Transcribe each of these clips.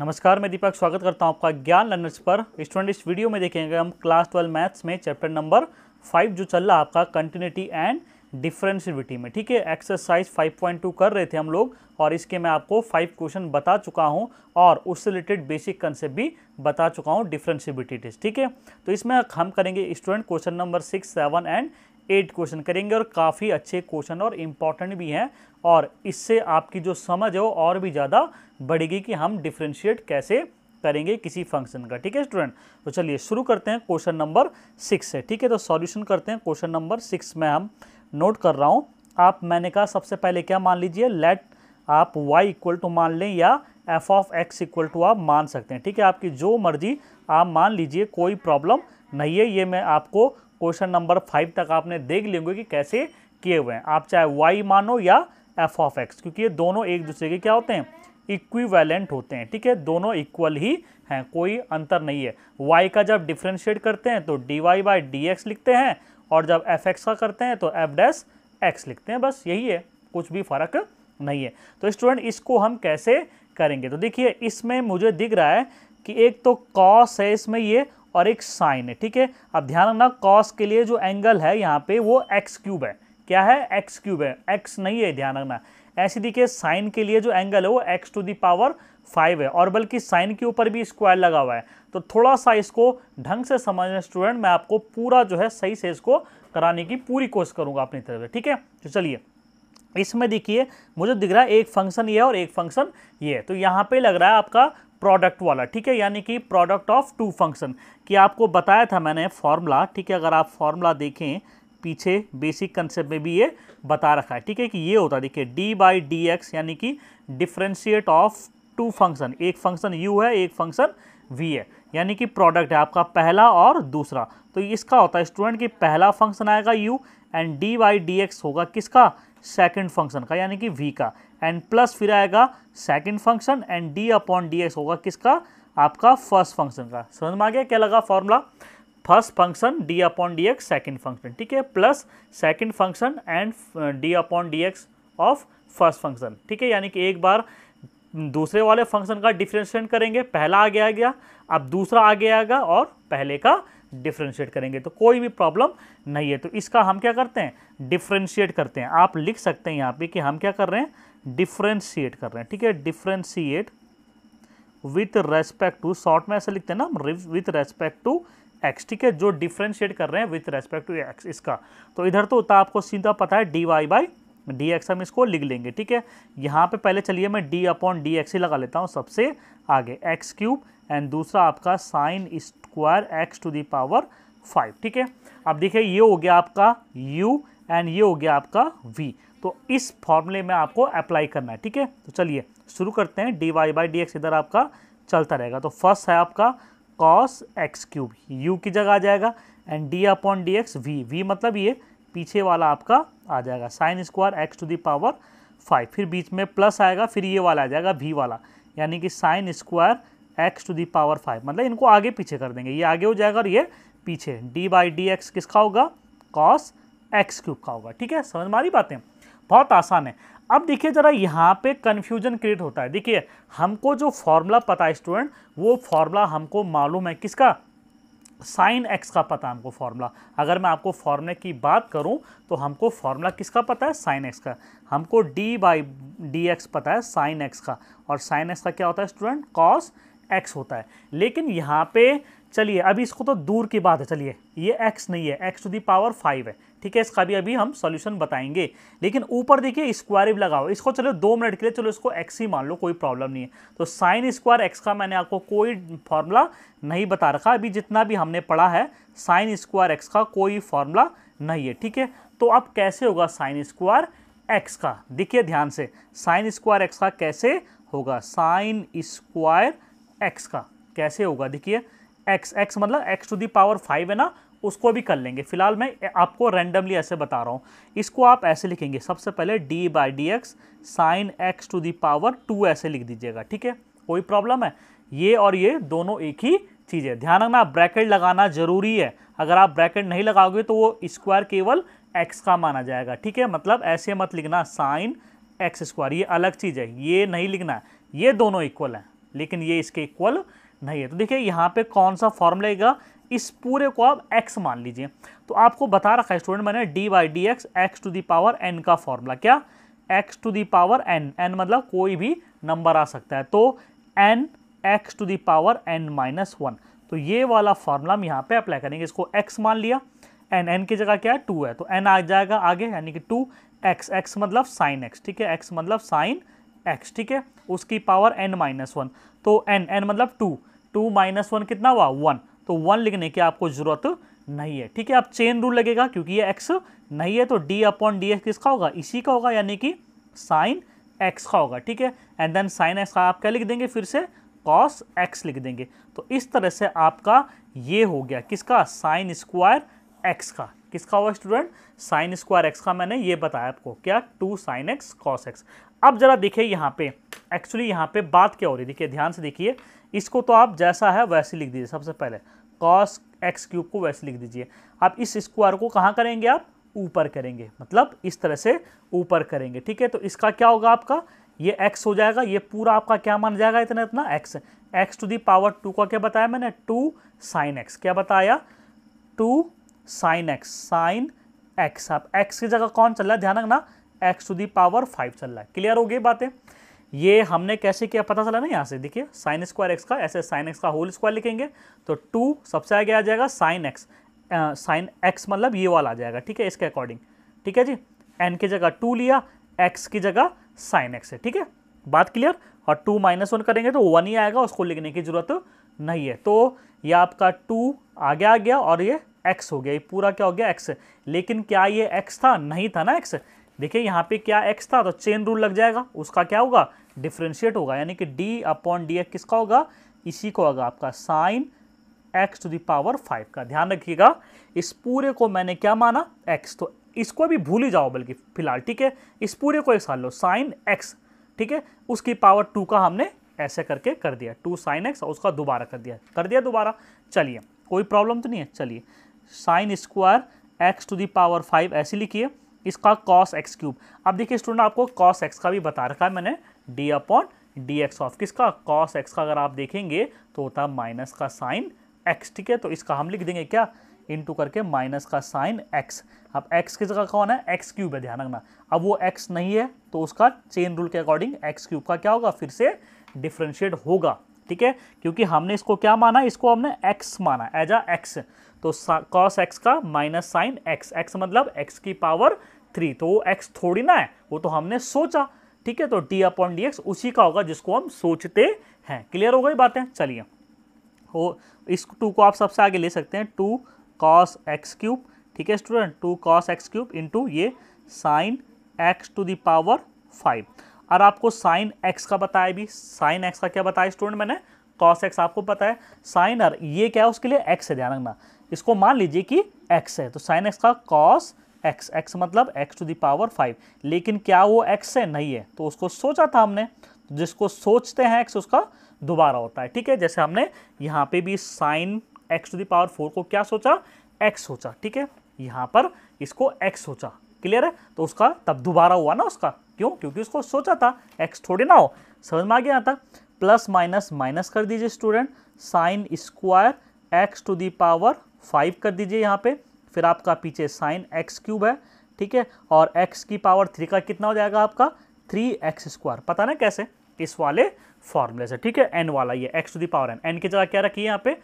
नमस्कार मैं दीपक स्वागत करता हूं आपका ज्ञान लर्नर्स पर स्टूडेंट इस वीडियो में देखेंगे हम क्लास ट्वेल्व मैथ्स में चैप्टर नंबर फाइव जो चल रहा आपका कंटिन्यूटी एंड डिफ्रेंशिविटी में ठीक है एक्सरसाइज 5.2 कर रहे थे हम लोग और इसके मैं आपको फाइव क्वेश्चन बता चुका हूं और उससे रिलेटेड बेसिक कंसेप्ट भी बता चुका हूं डिफ्रेंशिविटी टेस्ट ठीक है तो इसमें हम करेंगे student question number six seven and eight question करेंगे और काफ़ी अच्छे क्वेश्चन और इम्पॉर्टेंट भी हैं और इससे आपकी जो समझ है वो और भी ज़्यादा बढ़ेगी कि हम डिफ्रेंशिएट कैसे करेंगे किसी फंक्शन का ठीक है स्टूडेंट तो चलिए शुरू करते हैं क्वेश्चन नंबर सिक्स से ठीक है तो सॉल्यूशन करते हैं क्वेश्चन नंबर सिक्स में हम नोट कर रहा हूँ आप मैंने कहा सबसे पहले क्या मान लीजिए लेट आप y इक्वल टू मान लें या F of X equal to आप मान सकते हैं ठीक है आपकी जो मर्जी आप मान लीजिए कोई प्रॉब्लम नहीं है ये मैं आपको क्वेश्चन नंबर फाइव तक आपने देख लेंगे कि कैसे किए हुए हैं आप चाहे y मानो या एफ ऑफ एक्स क्योंकि ये दोनों एक दूसरे के क्या होते हैं इक्विवेलेंट होते हैं ठीक है दोनों इक्वल ही हैं कोई अंतर नहीं है वाई का जब डिफ्रेंशिएट करते हैं तो D Y by D X लिखते हैं और जब एफ एक्स का करते हैं तो एफ डैस एक्स लिखते हैं बस यही है कुछ भी फर्क नहीं है तो स्टूडेंट इसको हम कैसे करेंगे तो देखिए इसमें मुझे दिख रहा है कि एक तो कॉस है इसमें ये और एक साइन है ठीक है अब ध्यान रखना कॉस के लिए जो एंगल है यहाँ पे वो एक्स क्यूब है क्या है एक्स क्यूब है एक्स नहीं है ध्यान रखना ऐसे देखिए साइन के लिए जो एंगल है वो X to the power five है और बल्कि साइन के ऊपर भी स्क्वायर लगा हुआ है तो थोड़ा सा इसको ढंग से समझना स्टूडेंट मैं आपको पूरा जो है सही से इसको कराने की पूरी कोशिश करूंगा अपनी तरफ से ठीक है तो चलिए इसमें देखिए मुझे दिख रहा है एक फंक्शन ये और एक फंक्शन ये तो यहाँ पे लग रहा है आपका प्रोडक्ट वाला ठीक है यानी कि प्रोडक्ट ऑफ टू फंक्शन कि आपको बताया था मैंने फॉर्मूला ठीक है अगर आप फॉर्मूला देखें पीछे बेसिक कंसेप्ट में भी ये बता रखा है ठीक है कि ये होता है देखिए डी बाई डी एक्स यानी कि डिफ्रेंशिएट ऑफ टू फंक्शन एक फंक्शन यू है एक फंक्शन वी है यानी कि प्रोडक्ट है आपका पहला और दूसरा तो इसका होता है स्टूडेंट कि पहला फंक्शन आएगा U and D by D X होगा किसका सेकेंड फंक्शन का यानी कि वी का एंड प्लस फिर आएगा second function and D upon D X होगा किसका आपका फर्स्ट फंक्शन का समझ में आ गया क्या लगा formula first function D upon D X second function ठीक है plus second function and D upon D X of first function ठीक है यानी कि एक बार दूसरे वाले फंक्शन का डिफ्रेंशिएट करेंगे पहला आगे आ गया अब दूसरा आगे आएगा और पहले का डिफ्रेंशिएट करेंगे तो कोई भी प्रॉब्लम नहीं है तो इसका हम क्या करते हैं डिफ्रेंशिएट करते हैं आप लिख सकते हैं यहाँ पे कि हम क्या कर रहे हैं डिफ्रेंशिएट कर रहे हैं ठीक है differentiate with respect to short में ऐसे लिखते हैं ना विथ रेस्पेक्ट टू एक्स ठीक है जो डिफ्रेंशिएट कर रहे हैं विथ रेस्पेक्ट टू एक्स इसका तो इधर तो आपको सीधा पता है D Y by D X हम इसको लिख लेंगे ठीक है यहाँ पे पहले चलिए मैं डी अपॉन डी एक्स ही लगा लेता हूँ सबसे आगे एक्स क्यूब एंड दूसरा आपका sine square x to the power five ठीक है अब देखिए ये हो गया आपका यू एंड ये हो गया आपका वी तो इस फॉर्मूले में आपको अप्लाई करना है ठीक है तो चलिए शुरू करते हैं D Y by D x इधर आपका चलता रहेगा तो फर्स्ट है आपका कॉस एक्स क्यूब यू की जगह आ जाएगा and D upon D X V V मतलब ये पीछे वाला आपका आ जाएगा sine square x to the power five फिर बीच में प्लस आएगा फिर ये वाला आ जाएगा वी वाला यानी कि sine square x to the power five मतलब इनको आगे पीछे कर देंगे ये आगे हो जाएगा और ये पीछे डी बाई डी एक्स किसका होगा कॉस एक्स क्यूब का होगा ठीक है समझ मारी बातें बहुत आसान है अब देखिए ज़रा यहाँ पे कन्फ्यूजन क्रिएट होता है देखिए हमको जो फॉर्मूला पता है स्टूडेंट वो फॉर्मूला हमको मालूम है किसका साइन एक्स का पता हमको फॉर्मूला अगर मैं आपको फॉर्मूले की बात करूं तो हमको फॉर्मूला किसका पता है साइन एक्स का हमको डी बाई डी एक्स पता है साइन एक्स का और साइन एक्स का क्या होता है स्टूडेंट कॉस एक्स होता है लेकिन यहाँ पे चलिए अभी इसको तो दूर की बात है चलिए ये एक्स नहीं है X to the power five है ठीक है इसका भी अभी हम सॉल्यूशन बताएंगे लेकिन ऊपर देखिए स्क्वायर भी लगाओ इसको चलो दो मिनट के लिए चलो इसको एक्स ही मान लो कोई प्रॉब्लम नहीं है तो साइन स्क्वायर एक्स का मैंने आपको कोई फॉर्मूला नहीं बता रखा अभी जितना भी हमने पढ़ा है साइन स्क्वायर एक्स का कोई फॉर्मूला नहीं है ठीक है तो अब कैसे होगा साइन स्क्वायर एक्स का देखिए ध्यान से साइन स्क्वायर एक्स का कैसे होगा साइन स्क्वायर एक्स का कैसे होगा देखिए एक्स एक्स मतलब X to the power five है ना उसको भी कर लेंगे फिलहाल मैं आपको रैंडमली ऐसे बता रहा हूँ इसको आप ऐसे लिखेंगे सबसे पहले D by D X sine x to the power two ऐसे लिख दीजिएगा ठीक है कोई प्रॉब्लम है ये और ये दोनों एक ही चीज़ है ध्यान रखना ब्रैकेट लगाना जरूरी है अगर आप ब्रैकेट नहीं लगाओगे तो वो स्क्वायर केवल एक्स का माना जाएगा ठीक है मतलब ऐसे मत लिखना साइन एक्स स्क्वायर ये अलग चीज़ है ये नहीं लिखना ये दोनों इक्वल हैं लेकिन ये इसके इक्वल नहीं है तो देखिए यहाँ पे कौन सा फॉर्म लेगा इस पूरे को आप x मान लीजिए तो आपको बता रखा है स्टूडेंट मैंने D Y D x x to the power N का फॉर्मूला क्या X to the power N N मतलब कोई भी नंबर आ सकता है तो N x to the power N minus one तो ये वाला फॉर्मूला हम यहाँ पे अप्लाई करेंगे इसको x मान लिया एन एन की जगह क्या है टू है तो एन आ जाएगा आगे यानी कि टू एक्स एक्स मतलब साइन एक्स ठीक है एक्स मतलब साइन एक्स ठीक है उसकी पावर एन माइनस वन तो एन एन मतलब टू टू माइनस वन कितना हुआ वन तो वन लिखने की आपको ज़रूरत नहीं है ठीक है आप चेन रूल लगेगा क्योंकि ये एक्स नहीं है तो डी अपॉन डी एक्स किसका होगा इसी का होगा यानी कि साइन एक्स का होगा ठीक है एंड देन साइन एक्स का आप क्या लिख देंगे फिर से कॉस एक्स लिख देंगे तो इस तरह से आपका ये हो गया किसका साइन स्क्वायर एक्स का किसका हुआ स्टूडेंट साइन स्क्वायर एक्स का मैंने ये बताया आपको क्या two sine x cos x अब जरा देखिए यहाँ पे एक्चुअली यहाँ पे बात क्या हो रही है देखिए ध्यान से देखिए इसको तो आप जैसा है वैसे लिख दीजिए सबसे पहले कॉस एक्स क्यूब को वैसे लिख दीजिए आप इस स्क्वायर को कहाँ करेंगे आप ऊपर करेंगे मतलब इस तरह से ऊपर करेंगे ठीक है तो इसका क्या होगा आपका ये एक्स हो जाएगा ये पूरा आपका क्या मान जाएगा इतना इतना X x to the power two का क्या बताया मैंने टू साइन एक्स क्या बताया two sine X sine X आप एक्स की जगह कौन चल रहा है ध्यान रखना X to the power five चल रहा है क्लियर हो गई बातें ये हमने कैसे किया पता चला ना यहाँ से देखिए साइन स्क्वायर एक्स का ऐसे साइन एक्स का होल स्क्वायर लिखेंगे तो टू सबसे आगे आ जाएगा साइन एक्स साइन एक्स मतलब ये वाला आ जाएगा ठीक है इसके अकॉर्डिंग ठीक है जी एन की जगह टू लिया एक्स की जगह साइन एक्स है ठीक है बात क्लियर और टू माइनस वन करेंगे तो वन ही आएगा उसको लिखने की जरूरत नहीं है तो ये आपका टू आगे आ गया और ये एक्स हो गया ये पूरा क्या हो गया एक्स लेकिन क्या ये एक्स था नहीं था ना एक्स देखिए यहाँ पे क्या एक्स था तो चेन रूल लग जाएगा उसका क्या होगा डिफ्रेंशिएट होगा यानी कि डी अपॉन डी एक्स किसका होगा इसी को होगा आपका sine x to the power five का ध्यान रखिएगा इस पूरे को मैंने क्या माना एक्स तो इसको भी भूल ही जाओ बल्कि फिलहाल ठीक है इस पूरे को एक साल लो साइन एक्स ठीक है उसकी पावर टू का हमने ऐसे करके कर दिया टू साइन एक्स और उसका दोबारा कर दिया कर दिया दोबारा चलिए कोई प्रॉब्लम तो नहीं है चलिए sine square x to the power five ऐसे लिखिए इसका कॉस एक्स क्यूब अब देखिए स्टूडेंट आपको कॉस एक्स का भी बता रखा है मैंने D upon D X of किसका कॉस एक्स का अगर आप देखेंगे तो होता है माइनस का साइन एक्स ठीक है तो इसका हम लिख देंगे क्या टू करके माइनस का साइन एक्स अब एक्स की जगह कौन है एक्स क्यूब है ध्यान रखना अब वो एक्स नहीं है तो उसका चेन रूल के अकॉर्डिंग एक्स क्यूब का क्या होगा फिर से डिफ्रेंशिएट होगा ठीक है क्योंकि हमने इसको क्या माना इसको हमने एक्स माना एज अ एक्स तो कॉस एक्स का माइनस साइन एक्स एक्स मतलब एक्स की पावर थ्री तो वो एक्स थोड़ी ना है वो तो हमने सोचा ठीक है तो डी अपॉन डी एक्स उसी का होगा जिसको हम सोचते हैं क्लियर हो गई बातें चलिए हो इस टू को आप सबसे आगे ले सकते हैं टू कॉस एक्स क्यूब ठीक है student two cos X cube into ये sine x to the power five और आपको साइन एक्स का बताया भी साइन एक्स का क्या बताया स्टूडेंट मैंने कॉस एक्स आपको पता है साइन और ये क्या है उसके लिए एक्स है ध्यान रखना इसको मान लीजिए कि x है तो साइन एक्स का कॉस x x मतलब x टू दावर फाइव लेकिन क्या वो x है नहीं है तो उसको सोचा था हमने तो जिसको सोचते हैं x उसका दोबारा होता है ठीक है जैसे हमने यहाँ पे भी sine x to power four को क्या सोचा x सोचा ठीक है यहाँ पर इसको x सोचा क्लियर है तो उसका तब दोबारा हुआ ना उसका क्यों क्योंकि उसको सोचा था एक्स थोड़ी ना हो समझ में आ गया था प्लस माइनस माइनस कर दीजिए student sine square x to the power five कर दीजिए यहाँ पे फिर आपका पीछे साइन एक्स क्यूब है ठीक है और एक्स की पावर थ्री का कितना हो जाएगा आपका थ्री एक्स स्क्वायर पता ना कैसे इस वाले फॉर्मूले से ठीक है एन वाला ये X to the power N N की जगह क्या रखिए यहाँ पे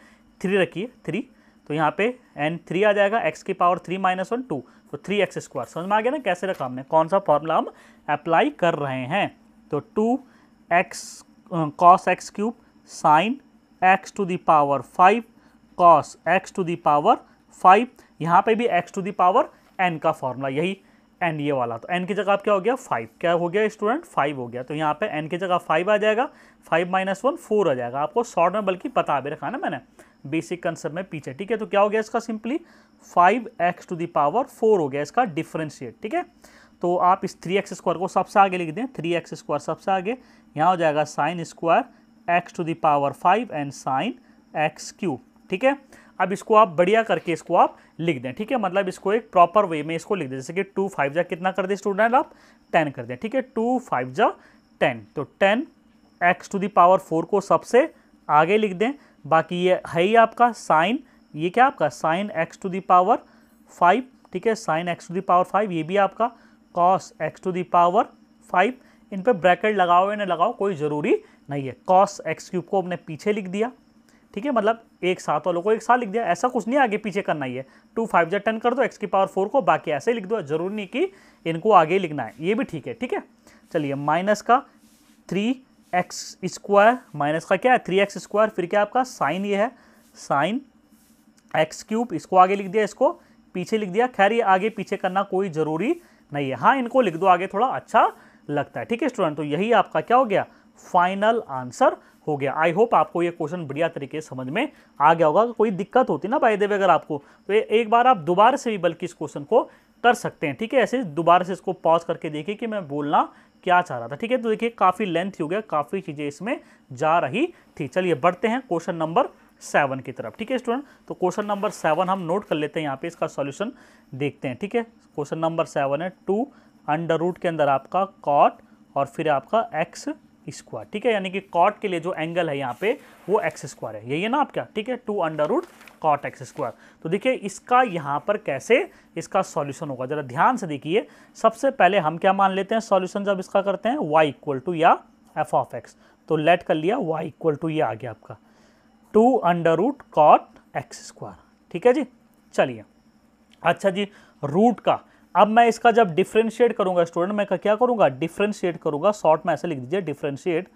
थ्री रखिए थ्री तो यहाँ पे एन थ्री आ जाएगा एक्स की power three minus one two तो थ्री एक्स स्क्वायर समझ में आ गया ना कैसे रखा हमने कौन सा फॉर्मूला हम अप्लाई कर रहे हैं तो two X cos X cube sine x to the power five cos x to the power five यहाँ पे भी एक्स टू दावर एन का फॉर्मूला यही एन ये वाला तो एन की जगह आप क्या हो गया फाइव क्या हो गया स्टूडेंट फाइव हो गया तो यहाँ पे एन की जगह फाइव आ जाएगा फाइव माइनस वन फोर आ जाएगा आपको शॉर्ट में बल्कि पता भी रखा ना मैंने बेसिक कंसेप्ट में पीछे ठीक है तो क्या हो गया इसका simply five x to the power four हो गया इसका डिफ्रेंशिएट ठीक है तो आप इस थ्री एक्स स्क्वायर को सबसे आगे लिख दें थ्री एक्स स्क्वायर सबसे आगे यहाँ हो जाएगा sine square x to the power five and sine x cube ठीक है अब इसको आप बढ़िया करके इसको आप लिख दें ठीक है मतलब इसको एक प्रॉपर वे में इसको लिख दें जैसे कि टू फाइव जा कितना कर दें स्टूडेंट आप टेन कर दें ठीक है टू फाइव जा टेन तो ten x to the power four को सबसे आगे लिख दें बाकी ये है ही आपका साइन ये क्या आपका sine x to the power five ठीक है sine x to the power five ये भी आपका cos x to the power five इन पर ब्रैकेट लगाओ या ना लगाओ कोई ज़रूरी नहीं है कॉस एक्स क्यूब को हमने पीछे लिख दिया ठीक है मतलब एक साथ वालों को एक साथ लिख दिया ऐसा कुछ नहीं आगे पीछे करना ही है टू फाइव जै टेन कर दो एक्स की पावर फोर को बाकी ऐसे लिख दो जरूरी नहीं कि इनको आगे लिखना है ये भी ठीक है ठीक है चलिए माइनस का थ्री एक्स स्क्वायर माइनस का क्या है थ्री एक्स स्क्वायर फिर क्या आपका साइन ये है साइन एक्स क्यूब इसको आगे लिख दिया इसको पीछे लिख दिया खैर ये आगे पीछे करना कोई ज़रूरी नहीं है हाँ इनको लिख दो आगे थोड़ा अच्छा लगता है ठीक है स्टूडेंट तो यही आपका क्या हो गया फाइनल आंसर हो गया आई होप आपको ये क्वेश्चन बढ़िया तरीके से समझ में आ गया होगा कोई दिक्कत होती ना बाई देवे अगर आपको तो एक बार आप दोबारा से भी बल्कि इस क्वेश्चन को कर सकते हैं ठीक है ऐसे दोबारा से इसको पॉज करके देखिए कि मैं बोलना क्या चाह रहा था ठीक है तो देखिए काफ़ी लेंथ हो गया काफ़ी चीज़ें इसमें जा रही थी चलिए बढ़ते हैं क्वेश्चन नंबर सेवन की तरफ ठीक है स्टूडेंट तो क्वेश्चन नंबर सेवन हम नोट कर लेते हैं यहाँ पे इसका सॉल्यूशन देखते हैं ठीक है क्वेश्चन नंबर सेवन है टू अंडर रूट के अंदर आपका कॉट और फिर आपका एक्स स्क्वायर ठीक है यानी कि कॉट के लिए जो एंगल है यहाँ पे वो एक्स स्क्वायर है यही है ना आपका ठीक है two under root cot x square तो देखिए इसका यहाँ पर कैसे इसका सॉल्यूशन होगा ज़रा ध्यान से देखिए सबसे पहले हम क्या मान लेते हैं सॉल्यूशन जब इसका करते हैं वाई इक्वल टू या एफ ऑफ एक्स तो लेट कर लिया वाई इक्वल टू ये आ गया आपका two under root cot x square ठीक है जी चलिए अच्छा जी रूट का अब मैं इसका जब डिफ्रेंशिएट करूंगा स्टूडेंट मैं क्या करूंगा डिफ्रेंशिएट करूंगा शॉर्ट में ऐसे लिख दीजिए differentiate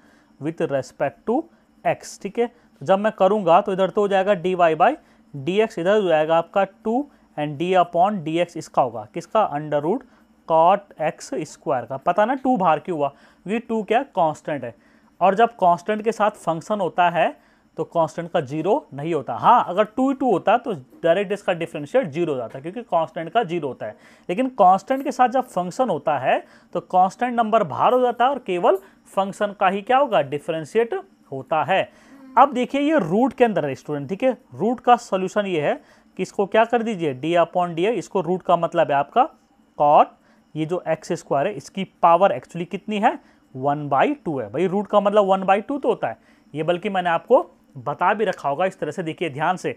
with respect to x ठीक है तो जब मैं करूंगा तो इधर तो हो जाएगा d Y by D x इधर हो जाएगा आपका two and D upon D x इसका होगा किसका under root cot x square का पता ना टू बाहर क्यों हुआ क्योंकि टू क्या कॉन्स्टेंट है और जब कॉन्स्टेंट के साथ फंक्शन होता है तो कांस्टेंट का जीरो नहीं होता हाँ अगर टू टू होता तो डायरेक्ट इसका डिफ्रेंशिएट जीरो हो जाता क्योंकि कांस्टेंट का जीरो होता है लेकिन कांस्टेंट के साथ जब फंक्शन होता है तो कांस्टेंट नंबर बाहर हो जाता है और केवल फंक्शन का ही क्या होगा डिफरेंशिएट होता है अब देखिए ये रूट के अंदर है स्टूडेंट ठीक है रूट का सोल्यूशन ये है कि इसको क्या कर दीजिए डी अपॉन डी इसको रूट का मतलब है आपका कॉट ये जो एक्स स्क्वायर है इसकी पावर एक्चुअली कितनी है वन बाई टू है भाई रूट का मतलब वन बाई टू तो होता है ये बल्कि मैंने आपको बता भी रखा होगा इस तरह से देखिए ध्यान से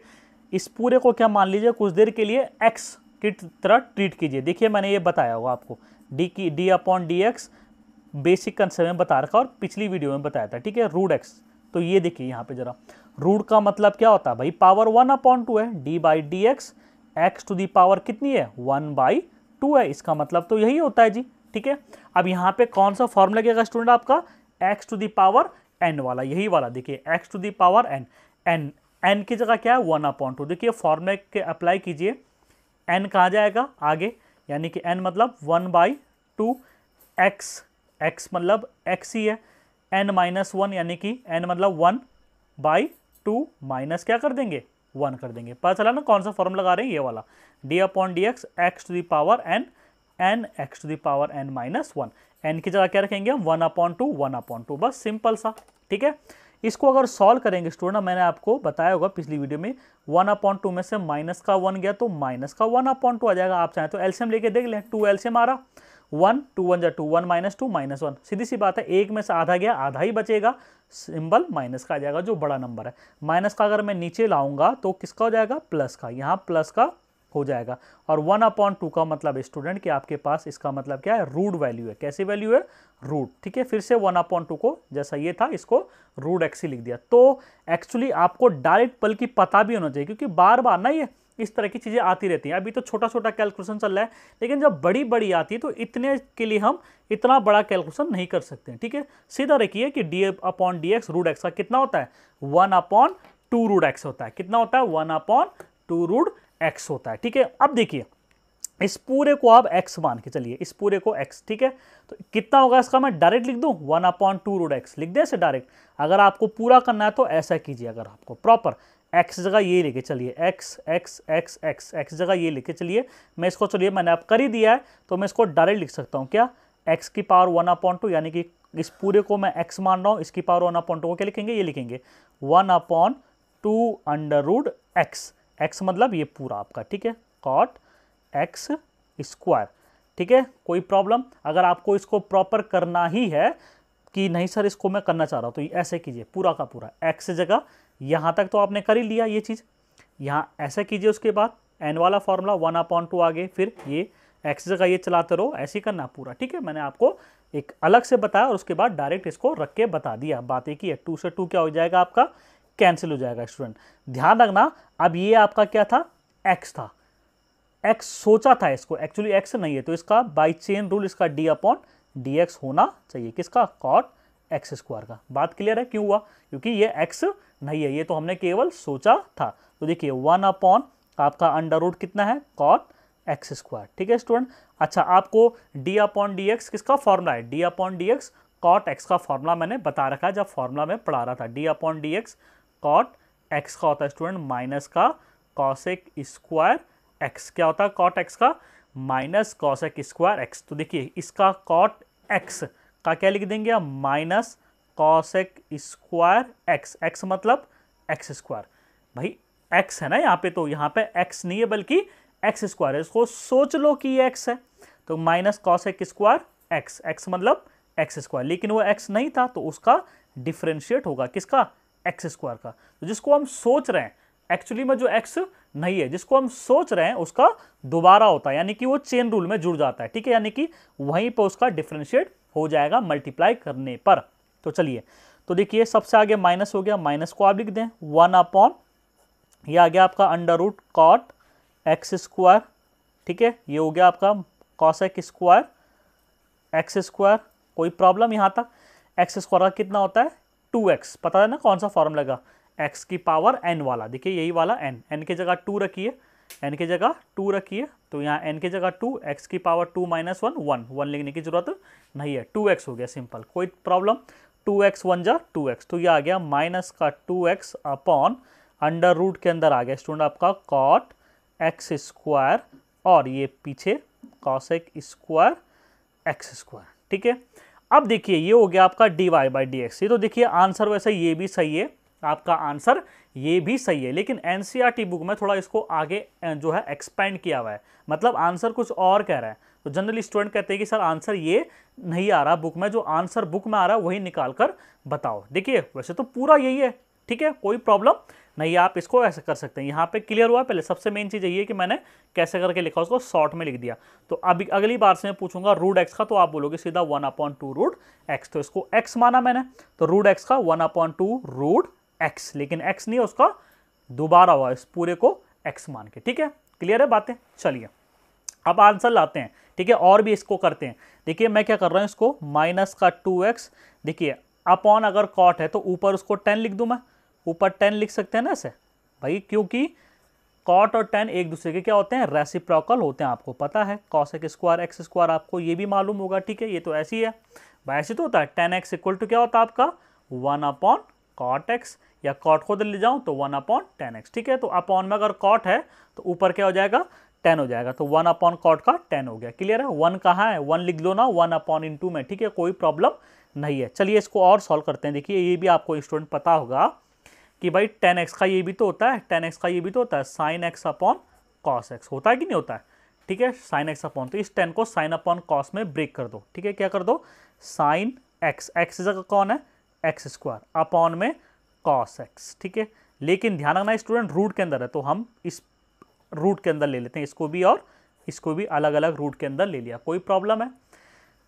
इस पूरे को क्या मान लीजिए कुछ देर के लिए एक्स की तरह ट्रीट कीजिए देखिए मैंने ये बताया होगा आपको डी की d upon D x basic concept में बता रखा और पिछली वीडियो में बताया था ठीक है रूड एक्स तो ये देखिए यहाँ पे जरा रूड का मतलब क्या होता है भाई पावर वन अपॉन टू है d by D x x to the power कितनी है वन बाई टू है इसका मतलब तो यही होता है जी ठीक है अब यहाँ पे कौन सा फॉर्म लगेगा स्टूडेंट आपका x to the power n वाला यही वाला देखिए x to the power n n N की जगह क्या है वन अपॉन टू देखिए फॉर्मूला के अप्लाई कीजिए एन कहाँ जाएगा आगे यानी कि एन मतलब one by two x x मतलब एक्स ही है एन माइनस वन यानी कि एन मतलब वन बाई टू माइनस क्या कर देंगे वन कर देंगे पता चला ना कौन सा फॉर्म लगा रहे हैं ये वाला d upon D x x to the power n n x to the power N minus one n की जगह क्या रखेंगे हम one upon two one upon two बस सिंपल सा ठीक है इसको अगर सॉल्व करेंगे स्टूडेंट मैंने आपको बताया होगा पिछली वीडियो में वन अपॉन टू में से माइनस का वन गया तो माइनस का वन अपॉन टू आ जाएगा आप चाहें तो एल्शियम लेके देख लें टू एल्शियम आ रहा वन टू वन जा two one minus two minus one सीधी सी बात है एक में से आधा गया आधा ही बचेगा सिंबल माइनस का आ जाएगा जो बड़ा नंबर है माइनस का अगर मैं नीचे लाऊंगा तो किसका हो जाएगा प्लस का यहाँ प्लस का हो जाएगा और वन अपॉन टू का मतलब स्टूडेंट कि आपके पास इसका मतलब क्या है रूट वैल्यू है कैसी वैल्यू है रूट ठीक है फिर से वन अपॉन टू को जैसा ये था इसको रूड एक्सी लिख दिया तो एक्चुअली आपको डायरेक्ट बल्कि पता भी होना चाहिए क्योंकि बार बार ना ये इस तरह की चीज़ें आती रहती हैं अभी तो छोटा छोटा कैलकुलेशन चल रहा है लेकिन जब बड़ी बड़ी आती है तो इतने के लिए हम इतना बड़ा कैलकुलेशन नहीं कर सकते ठीक है सीधा रखिए कि d upon D x root x का कितना होता है one upon two root x होता है कितना होता है one upon two root x होता है ठीक है अब देखिए इस पूरे को आप एक्स मान के चलिए इस पूरे को एक्स ठीक है तो कितना होगा इसका मैं डायरेक्ट लिख दूं one upon two root x लिख दें इसे डायरेक्ट अगर आपको पूरा करना है तो ऐसा कीजिए अगर आपको प्रॉपर एक्स जगह ये लेके चलिए x x x x x जगह ये लेके चलिए मैं इसको चलिए मैंने आप कर ही दिया है तो मैं इसको डायरेक्ट लिख सकता हूँ क्या एक्स की पावर वन अपॉन टू यानी कि इस पूरे को मैं एक्स मान रहा हूँ इसकी पावर वन अपॉन टू को क्या लिखेंगे ये लिखेंगे one upon two under root x x मतलब ये पूरा आपका ठीक है कॉट एक्स स्क्वायर ठीक है कोई प्रॉब्लम अगर आपको इसको प्रॉपर करना ही है कि नहीं सर इसको मैं करना चाह रहा हूँ तो ऐसे कीजिए पूरा का पूरा एक्स जगह यहाँ तक तो आपने कर ही लिया ये चीज़ यहाँ ऐसे कीजिए उसके बाद एन वाला फॉर्मूला वन अपॉन टू आगे फिर ये एक्स जगह ये चलाते रहो ऐसे करना पूरा ठीक है मैंने आपको एक अलग से बताया और उसके बाद डायरेक्ट इसको रख के बता दिया बात एक ही है टू से टू क्या हो जाएगा आपका कैंसिल हो जाएगा स्टूडेंट ध्यान रखना अब ये आपका क्या था एक्स था एक्स सोचा था इसको एक्चुअली एक्स नहीं है तो इसका बाई चेन रूल इसका डी अपॉन डी एक्स होना चाहिए किसका कॉट एक्स स्क्वायर का बात क्लियर है क्यों हुआ क्योंकि ये एक्स नहीं है ये तो हमने केवल सोचा था तो देखिए वन अपॉन आपका अंडर रूट कितना है कॉट एक्स स्क्वायर ठीक है स्टूडेंट अच्छा आपको डी अपॉन डी एक्स किसका फॉर्मूला है d upon D x cot x का फॉर्मूला मैंने बता रखा है जब फॉर्मूला में पढ़ा रहा था d upon D x cot x का होता है स्टूडेंट माइनस का कॉसेक स्क्वायर एक्स क्या होता है कॉट एक्स का माइनस कॉसेक स्क्वायर एक्स तो देखिए इसका कॉट एक्स का क्या लिख देंगे आप minus cosec square x x मतलब एक्स स्क्वायर भाई एक्स है ना यहाँ पे तो यहाँ पे एक्स नहीं है बल्कि एक्स स्क्वायर है इसको सोच लो कि ये एक्स है तो minus cosec square x x मतलब एक्स स्क्वायर लेकिन वो एक्स नहीं था तो उसका डिफ्रेंशिएट होगा किसका एक्स स्क्वायर का तो जिसको हम सोच रहे हैं एक्चुअली में जो एक्स नहीं है जिसको हम सोच रहे हैं उसका दोबारा होता है यानी कि वो चेन रूल में जुड़ जाता है ठीक है यानी कि वहीं पर उसका डिफ्रेंशिएट हो जाएगा मल्टीप्लाई करने पर तो चलिए तो देखिए सबसे आगे माइनस हो गया माइनस को आप लिख दें वन अपॉन ये आ गया आपका under root cot x square ठीक है ये हो गया आपका कॉसेक स्क्वायर एक्स स्क्वायर कोई प्रॉब्लम यहाँ तक एक्स स्क्वायर का कितना होता है टू एक्स पता है ना कौन सा फॉर्मूला का एक्स की पावर एन वाला देखिए यही वाला एन एन की जगह टू रखिए एन की जगह टू रखिए तो यहाँ एन की जगह टू एक्स की power two minus one one one लिखने की जरूरत नहीं है टू एक्स हो गया सिंपल कोई प्रॉब्लम टू एक्स वन जा टू एक्स तो ये आ गया माइनस का two x upon under root के अंदर आ गया स्टूडेंट आपका कॉट एक्स स्क्वायर और ये पीछे कॉस एक स्क्वायर एक्स स्क्वायर ठीक है अब देखिए ये हो गया आपका d Y by D x ये तो देखिए आंसर वैसे ये भी सही है आपका आंसर ये भी सही है लेकिन एन बुक e में थोड़ा इसको आगे जो है एक्सपेंड किया हुआ है मतलब आंसर कुछ और कह रहा है तो जनरली स्टूडेंट कहते हैं कि सर आंसर ये नहीं आ रहा बुक में जो आंसर बुक में आ रहा है वही निकाल कर बताओ देखिए वैसे तो पूरा यही है ठीक है कोई प्रॉब्लम नहीं आप इसको ऐसे कर सकते हैं यहाँ पे क्लियर हुआ पहले सबसे मेन चीज़ यही है कि मैंने कैसे करके लिखा उसको शॉर्ट में लिख दिया तो अभी अगली बार से मैं पूछूंगा रूट एक्स का तो आप बोलोगे सीधा one upon two root x तो इसको एक्स माना मैंने तो रूट एक्स का one upon two root x लेकिन एक्स नहीं उसका दोबारा हुआ इस पूरे को एक्स मान के ठीक है क्लियर है बातें चलिए अब आंसर लाते हैं ठीक है और भी इसको करते हैं देखिए मैं क्या कर रहा हूँ इसको माइनस का टू एक्स देखिए अपॉन अगर कॉट है तो ऊपर उसको टेन लिख दूँ मैं ऊपर टेन लिख सकते हैं ना इसे भाई क्योंकि कॉट और टेन एक दूसरे के क्या होते हैं रेसिप्रोकल होते हैं आपको पता है एक स्क्वायर एक्स स्क्वायर आपको ये भी मालूम होगा ठीक है ये तो ऐसी है भाई ऐसे तो होता है टेन एक्स इक्वल टू क्या होता है आपका वन अपॉन कॉट एक्स या कॉट को ले जाऊँ तो वन अपॉन टेन एक्स ठीक है तो अपॉन में अगर कॉट है तो ऊपर क्या हो जाएगा टेन हो जाएगा तो वन अपॉन कॉट का टेन हो गया क्लियर है वन कहाँ है वन लिख लो ना वन अपॉन इन में ठीक है कोई प्रॉब्लम नहीं है चलिए इसको और सॉल्व करते हैं देखिए ये भी आपको स्टूडेंट पता होगा कि भाई टेन एक्स का ये भी तो होता है टेन एक्स का ये भी तो होता है sine x upon cos x होता है कि नहीं होता है ठीक है साइन एक्स अपॉन तो इस टेन को साइन अपॉन कॉस में ब्रेक कर दो ठीक है क्या कर दो साइन एक्स एक्स जगह कौन है एक्स स्क्वायर अपॉन में कॉस एक्स ठीक है लेकिन ध्यान रखना स्टूडेंट रूट के अंदर है तो हम इस रूट के अंदर ले लेते हैं इसको भी और इसको भी अलग अलग रूट के अंदर ले लिया कोई प्रॉब्लम है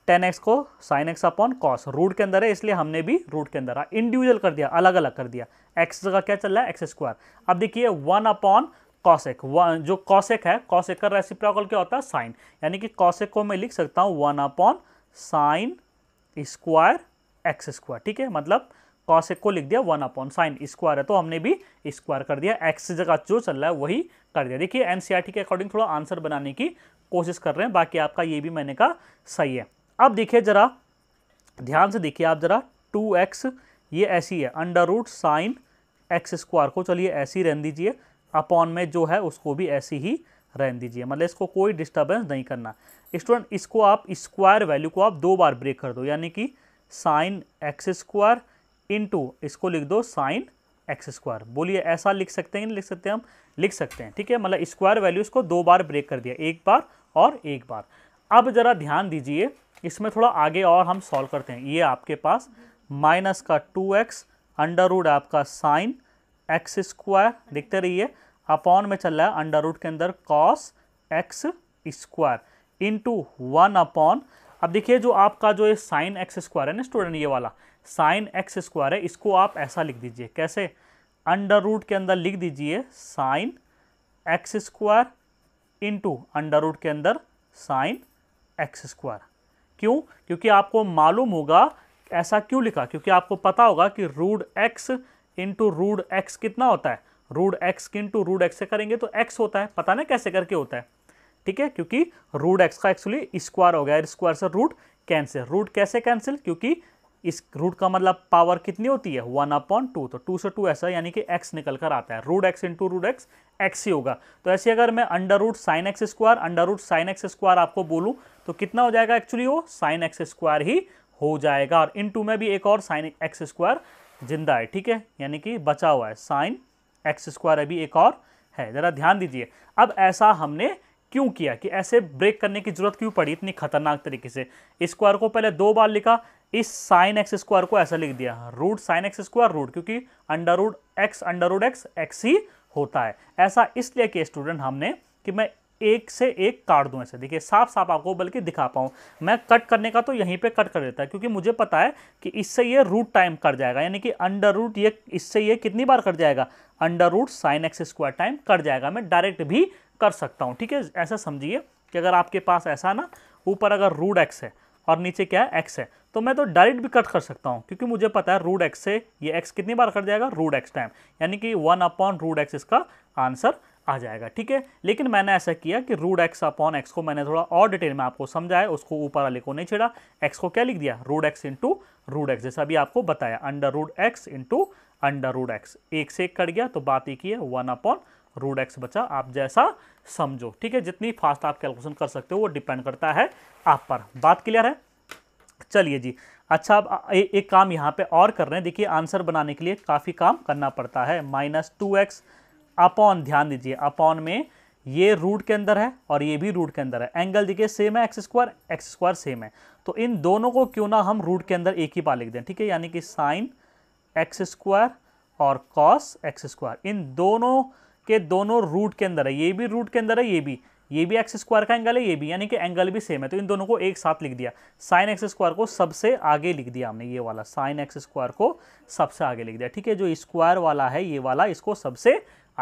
टेन एक्स को sine x upon cos root के अंदर है इसलिए हमने भी रूट के अंदर इंडिविजुअल कर दिया अलग अलग कर दिया एक्स का क्या चल रहा है एक्स स्क्वायर अब देखिए वन अपॉन कॉसेक वन जो कॉसेक है कॉसेक का रेसिप्रोकल क्या होता है साइन यानी कि कॉसेक को मैं लिख सकता हूँ one upon sine square x square ठीक है मतलब कॉसेक को लिख दिया वन अपॉन साइन स्क्वायर है तो हमने भी स्क्वायर कर दिया एक्स जगह जो चल रहा है वही कर दिया देखिए एनसीईआरटी e के अकॉर्डिंग थोड़ा आंसर बनाने की कोशिश कर रहे हैं बाकी आपका ये भी मैंने कहा सही है अब देखिए ज़रा ध्यान से देखिए आप ज़रा टू एक्स ये ऐसी है under root sine x square को चलिए ऐसी रहने दीजिए अपॉन में जो है उसको भी ऐसी ही रहन दीजिए मतलब इसको कोई डिस्टर्बेंस नहीं करना स्टूडेंट इसको आप स्क्वायर वैल्यू को आप दो बार ब्रेक कर दो यानी कि साइन एक्स स्क्वायर इंटू इसको लिख दो साइन एक्स स्क्वायर बोलिए ऐसा लिख सकते हैं लिख सकते हैं हम लिख सकते हैं ठीक है मतलब स्क्वायर वैल्यू इसको दो बार ब्रेक कर दिया एक बार और एक बार अब ज़रा ध्यान दीजिए इसमें थोड़ा आगे और हम सॉल्व करते हैं ये आपके पास माइनस का टू एक्स अंडर रूड आपका साइन एक्स स्क्वायर देखते रहिए अपॉन में चल रहा है अंडर रूड के अंदर cos x square into one upon अब देखिए जो आपका जो ये साइन एक्स स्क्वायर है ना स्टूडेंट ये वाला साइन एक्स स्क्वायर है इसको आप ऐसा लिख दीजिए कैसे अंडर रूट के अंदर लिख दीजिए sine x square into under root के अंदर साइन एक्स स्क्वायर क्यों क्योंकि आपको मालूम होगा ऐसा क्यों लिखा क्योंकि आपको पता होगा कि root x into root x कितना होता है root x into root x से करेंगे तो एक्स होता है पता ना कैसे करके होता है ठीक है क्योंकि रूड एक्स का एक्चुअली स्क्वायर हो गया स्क्वायर से रूट कैंसिल रूट कैसे कैंसिल क्योंकि इस रूट का मतलब पावर कितनी होती है वन अपॉन टू तो टू से टू ऐसा यानी कि एक्स निकल कर आता है root x into root x x ही होगा तो ऐसे अगर मैं under root sine x square under root sine x square आपको बोलूँ तो कितना हो जाएगा एक्चुअली वो साइन एक्स स्क्वायर ही हो जाएगा और इन टू में भी एक और साइन एक्स स्क्वायर जिंदा है ठीक है यानी कि बचा हुआ है साइन एक्स स्क्वायर अभी एक और है ज़रा ध्यान दीजिए अब ऐसा हमने क्यों किया कि ऐसे ब्रेक करने की जरूरत क्यों पड़ी इतनी खतरनाक तरीके से स्क्वायर को पहले दो बार लिखा इस साइन एक्स स्क्वायर को ऐसा लिख दिया root sine x square root क्योंकि under root x under root x x ही होता है ऐसा इसलिए कि स्टूडेंट हमने कि मैं एक से एक काट दूँ ऐसे देखिए साफ साफ आपको बल्कि दिखा पाऊँ मैं कट करने का तो यहीं पे कट कर देता है क्योंकि मुझे पता है कि इससे ये रूट टाइम कट जाएगा यानी कि अंडर रूट ये इससे ये कितनी बार कट जाएगा under root sine x square time cut जाएगा मैं डायरेक्ट भी कर सकता हूँ ठीक है ऐसा समझिए कि अगर आपके पास ऐसा ना ऊपर अगर रूट एक्स है और नीचे क्या है एक्स है तो मैं तो डायरेक्ट भी कट कर सकता हूँ क्योंकि मुझे पता है रूड एक्स से ये एक्स कितनी बार कट जाएगा रूड एक्स टाइम यानी कि वन अपॉन रूड एक्स इसका आंसर आ जाएगा ठीक है लेकिन मैंने ऐसा किया कि रूड एक्स अपॉन एक्स को मैंने थोड़ा और डिटेल में आपको समझाया उसको ऊपर वाले को नहीं छेड़ा एक्स को क्या लिख दिया root x into root x जैसा भी आपको बताया under root x into under root x एक से एक कट गया तो बात एक ही है वन अपॉन रूड एक्स बचा आप जैसा समझो ठीक है जितनी फास्ट आप कैलकुलेशन कर सकते हो वो डिपेंड करता है आप पर बात क्लियर है चलिए जी अच्छा अब एक काम यहाँ पे और कर रहे हैं देखिए आंसर बनाने के लिए काफ़ी काम करना पड़ता है माइनस टू एक्स अपॉन ध्यान दीजिए अपॉन में ये रूट के अंदर है और ये भी रूट के अंदर है एंगल देखिए सेम है x square x square same है तो इन दोनों को क्यों ना हम रूट के अंदर एक ही बार लिख दें ठीक है यानी कि साइन एक्स स्क्वायर और कॉस एक्स स्क्वायर इन दोनों के दोनों रूट के अंदर है ये भी रूट के अंदर है ये भी ये भी एक्स स्क्वायर का एंगल है ये भी यानी कि एंगल भी सेम है तो इन दोनों को एक साथ लिख दिया साइन एक्स स्क्वायर को सबसे आगे लिख दिया हमने ये वाला साइन एक्स स्क्वायर को सबसे आगे लिख दिया ठीक है जो स्क्वायर वाला है ये वाला इसको सबसे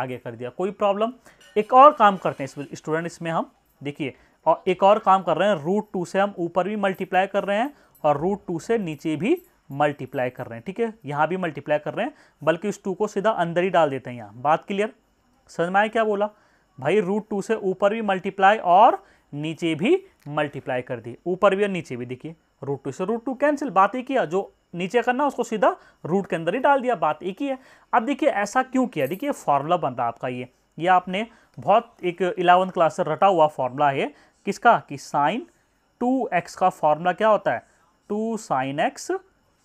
आगे कर दिया कोई प्रॉब्लम एक और काम करते हैं इसमें स्टूडेंट इसमें हम देखिए और एक और काम कर रहे हैं रूट टू से हम ऊपर भी मल्टीप्लाई कर रहे हैं और रूट टू से नीचे भी मल्टीप्लाई कर रहे हैं ठीक है यहाँ भी मल्टीप्लाई कर रहे हैं बल्कि इस टू को सीधा अंदर ही डाल देते हैं यहाँ बात क्लियर समझ में आया क्या बोला भाई रूट टू से ऊपर भी मल्टीप्लाई और नीचे भी मल्टीप्लाई कर दिए ऊपर भी और नीचे भी देखिए रूट टू से रूट टू कैंसिल बात ही किया जो नीचे करना उसको सीधा रूट के अंदर ही डाल दिया बात एक ही है अब देखिए ऐसा क्यों किया देखिए फॉर्मूला बन रहा है आपका ये ये आपने बहुत एक इलेवंथ क्लास से रटा हुआ फार्मूला है किसका कि साइन टू एक्स का फॉर्मूला क्या होता है two sine x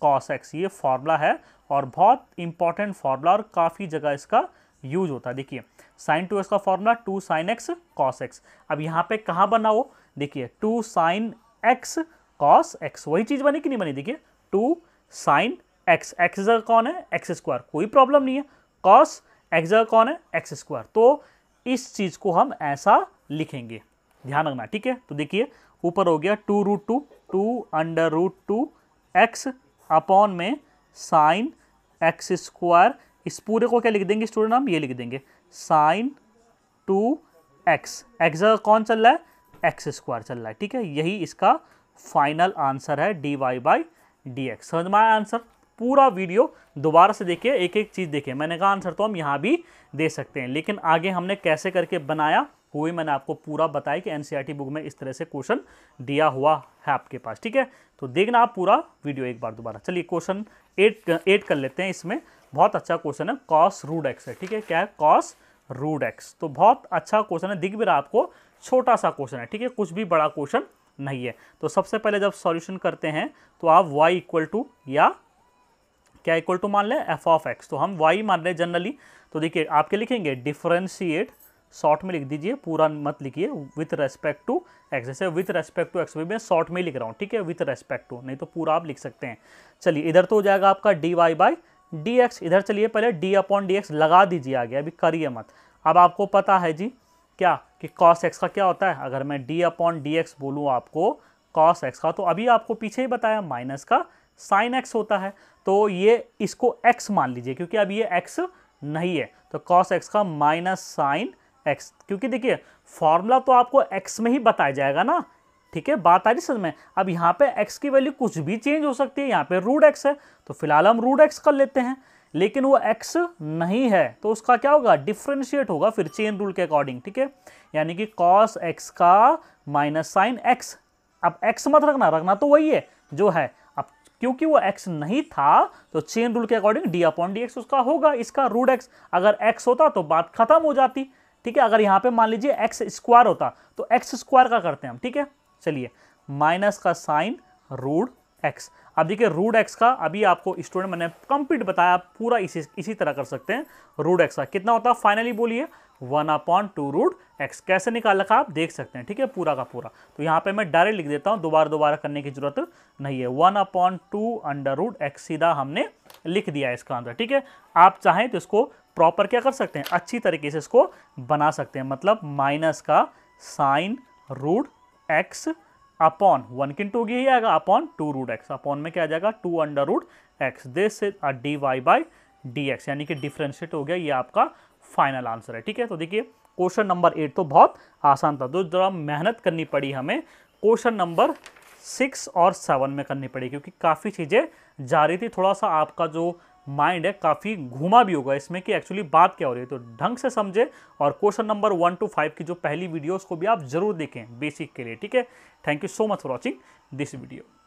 cos x ये फार्मूला है और बहुत इंपॉर्टेंट फार्मूला और काफ़ी जगह इसका यूज होता है देखिए साइन टू एक्स का formula two sine x cos x अब यहाँ पे कहाँ बना वो देखिए two sine x cos x वही चीज़ बनी कि नहीं बनी देखिए टू साइन एक्स एक्स जगह कौन है एक्स स्क्वायर कोई प्रॉब्लम नहीं है कॉस एक्स जगह कौन है एक्स स्क्वायर तो इस चीज़ को हम ऐसा लिखेंगे ध्यान रखना ठीक है तो देखिए ऊपर हो गया two root two two under root two x upon में साइन एक्स स्क्वायर इस पूरे को क्या लिख देंगे स्टूडेंट हम ये लिख देंगे साइन टू एक्स एक्स कौन चल रहा है एक्स स्क्वायर चल रहा है ठीक है यही इसका फाइनल आंसर है D Y by D x समझ में आया आंसर पूरा वीडियो दोबारा से देखिए एक एक चीज़ देखिए मैंने कहा आंसर तो हम यहाँ भी दे सकते हैं लेकिन आगे हमने कैसे करके बनाया वो भी मैंने आपको पूरा बताया कि टी बुक e में इस तरह से क्वेश्चन दिया हुआ है आपके पास ठीक है तो देखना आप पूरा वीडियो एक बार दोबारा चलिए क्वेश्चन एट एट कर लेते हैं इसमें बहुत अच्छा क्वेश्चन है कॉस रूड एक्स है ठीक है क्या है कॉस रूड एक्स तो बहुत अच्छा क्वेश्चन है दिख भी रहा आपको छोटा सा क्वेश्चन है ठीक है कुछ भी बड़ा क्वेश्चन नहीं है तो सबसे पहले जब सॉल्यूशन करते हैं तो आप वाई इक्वल टू या क्या इक्वल टू मान लें एफ ऑफ एक्स तो हम वाई मान लें जनरली तो देखिए आपके लिखेंगे डिफ्रेंशिएट शॉर्ट में लिख दीजिए पूरा मत लिखिए विथ रेस्पेक्ट टू एक्स जैसे विथ रेस्पेक्ट टू एक्स भी मैं शॉर्ट में लिख रहा हूँ ठीक है विथ रेस्पेक्ट टू नहीं तो पूरा आप लिख सकते हैं चलिए इधर तो हो जाएगा आपका d Y by D x इधर चलिए पहले डी अपॉन डी एक्स लगा दीजिए आगे अभी करिए मत अब आपको पता है जी क्या कि कॉस एक्स का क्या होता है अगर मैं डी अपॉन डी एक्स बोलूँ आपको कॉस एक्स का तो अभी आपको पीछे ही बताया माइनस का साइन एक्स होता है तो ये इसको एक्स मान लीजिए क्योंकि अब ये एक्स नहीं है तो कॉस एक्स का माइनस साइन एक्स क्योंकि देखिए फॉर्मूला तो आपको एक्स में ही बताया जाएगा ना ठीक है बात आ रही समझ में अब यहाँ पे x की वैल्यू कुछ भी चेंज हो सकती है यहाँ पे रूड एक्स है तो फिलहाल हम रूड एक्स कर लेते हैं लेकिन वो x नहीं है तो उसका क्या होगा डिफ्रेंशिएट होगा फिर चेन रूल के अकॉर्डिंग ठीक है यानी कि cos x का माइनस साइन x अब x मत रखना रखना तो वही है जो है अब क्योंकि वो x नहीं था तो चेन रूल के according d upon D x उसका होगा इसका रूड एक्स अगर x होता तो बात खत्म हो जाती ठीक है अगर यहाँ पे मान लीजिए एक्स स्क्वायर होता तो एक्स स्क्वायर का करते हैं हम ठीक है चलिए माइनस का साइन रूड एक्स अब देखिए रूड एक्स का अभी आपको स्टूडेंट मैंने कंप्लीट बताया आप पूरा इसी इसी तरह कर सकते हैं रूड एक्स का कितना होता है फाइनली बोलिए one upon two root x कैसे निकाला का आप देख सकते हैं ठीक है पूरा का पूरा तो यहाँ पे मैं डायरेक्ट लिख देता हूँ दोबारा दोबारा करने की जरूरत नहीं है one upon two under root x सीधा हमने लिख दिया है इसका अंदर ठीक है आप चाहें तो इसको प्रॉपर क्या कर सकते हैं अच्छी तरीके से इसको बना सकते हैं मतलब माइनस का sine root x upon one की टू ही आएगा upon two root x upon में क्या आ जाएगा two under root x this d Y by D x यानी कि डिफ्रेंशिएट हो गया ये आपका फाइनल आंसर है ठीक है तो देखिए क्वेश्चन नंबर एट तो बहुत आसान था तो जरा मेहनत करनी पड़ी हमें क्वेश्चन नंबर सिक्स और सेवन में करनी पड़ी क्योंकि काफ़ी चीज़ें जा रही थी थोड़ा सा आपका जो माइंड है काफ़ी घुमा भी होगा इसमें कि एक्चुअली बात क्या हो रही है तो ढंग से समझे और question number one two five की जो पहली वीडियो उसको भी आप जरूर देखें बेसिक के लिए ठीक है thank you so much for watching this video